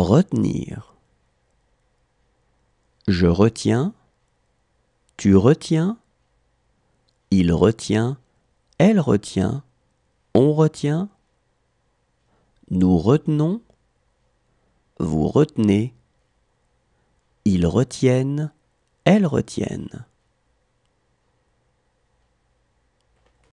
Retenir. Je retiens. Tu retiens. Il retient. Elle retient. On retient. Nous retenons. Vous retenez. Ils retiennent. Elles retiennent.